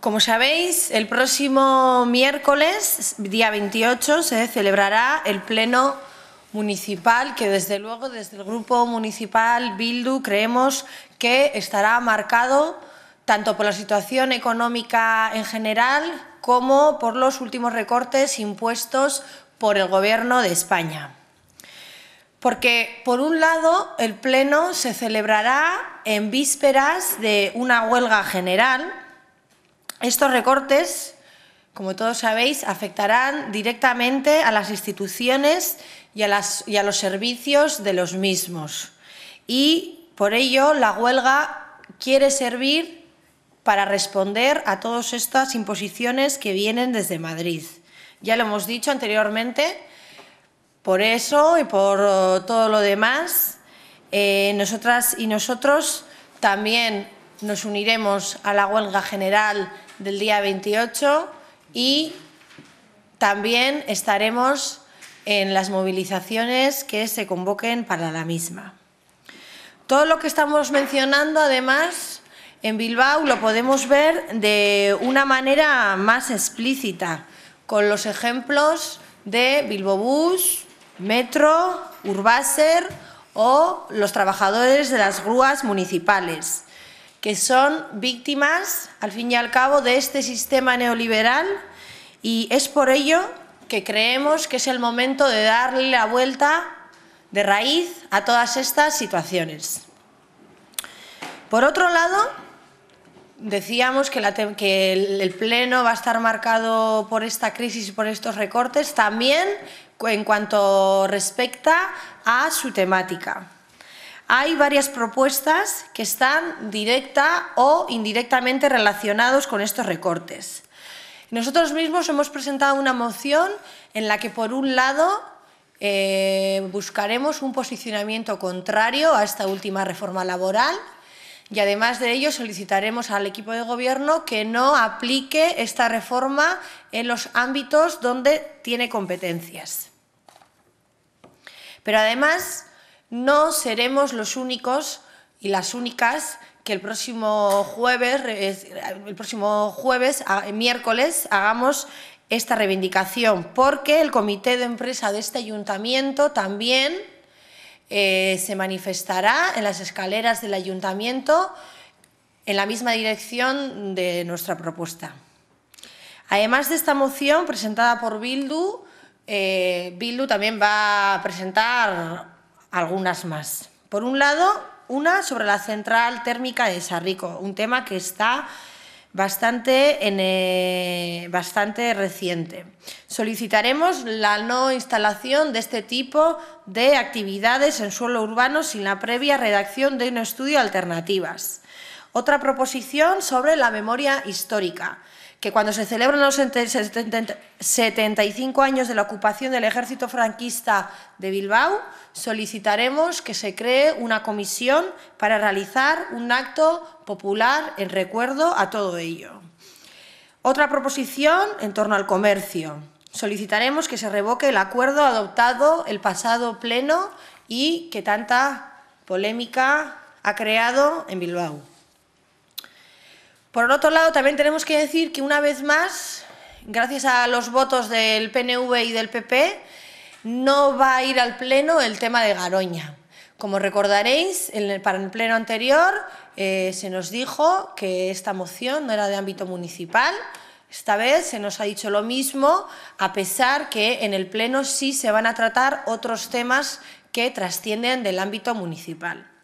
Como sabéis, el próximo miércoles, día 28, se celebrará el Pleno Municipal, que desde luego desde el Grupo Municipal Bildu creemos que estará marcado tanto por la situación económica en general como por los últimos recortes impuestos por el Gobierno de España. Porque, por un lado, el Pleno se celebrará en vísperas de una huelga general estos recortes, como todos sabéis, afectarán directamente a las instituciones y a, los servicios de los mismos. Y por ello la huelga quiere servir para responder a todas estas imposiciones que vienen desde Madrid. Ya lo hemos dicho anteriormente, por eso y por eh, todo lo demás, eh, nosotras y nosotros también nos uniremos a la huelga general del día 28 y también estaremos en las movilizaciones que se convoquen para la misma. Todo lo que estamos mencionando, además, en Bilbao lo podemos ver de una manera más explícita, con los ejemplos de Bilbobús, Metro, Urbaser o los trabajadores de las grúas municipales que son víctimas, al fin y al cabo, de este sistema neoliberal y es por ello que creemos que es el momento de darle la vuelta de raíz a todas estas situaciones. Por otro lado, decíamos que, el Pleno va a estar marcado por esta crisis y por estos recortes, también en cuanto respecta a su temática hay varias propuestas que están directa o indirectamente relacionados con estos recortes. Nosotros mismos hemos presentado una moción en la que, por un lado, eh, buscaremos un posicionamiento contrario a esta última reforma laboral y, además de ello, solicitaremos al equipo de Gobierno que no aplique esta reforma en los ámbitos donde tiene competencias. Pero, además, no seremos los únicos y las únicas que el próximo jueves, el próximo jueves, miércoles, hagamos esta reivindicación, porque el comité de empresa de este ayuntamiento también eh, se manifestará en las escaleras del ayuntamiento en la misma dirección de nuestra propuesta. Además de esta moción presentada por Bildu, eh, Bildu también va a presentar algunas más. Por un lado, una sobre la central térmica de Sarrico, un tema que está bastante, eh, bastante reciente. Solicitaremos la no instalación de este tipo de actividades en suelo urbano sin la previa redacción de un estudio de alternativas. Otra proposición sobre la memoria histórica, que cuando se celebran los 75 años de la ocupación del ejército franquista de Bilbao, solicitaremos que se cree una comisión para realizar un acto popular en recuerdo a todo ello. Otra proposición en torno al comercio. Solicitaremos que se revoque el acuerdo adoptado el pasado pleno y que tanta polémica ha creado en Bilbao. Por otro lado, también tenemos que decir que una vez más, gracias a los votos del PNV y del PP, no va a ir al Pleno el tema de Garoña. Como recordaréis, para el Pleno anterior eh, se nos dijo que esta moción no era de ámbito municipal. Esta vez se nos ha dicho lo mismo, a pesar que en el Pleno sí se van a tratar otros temas que trascienden del ámbito municipal.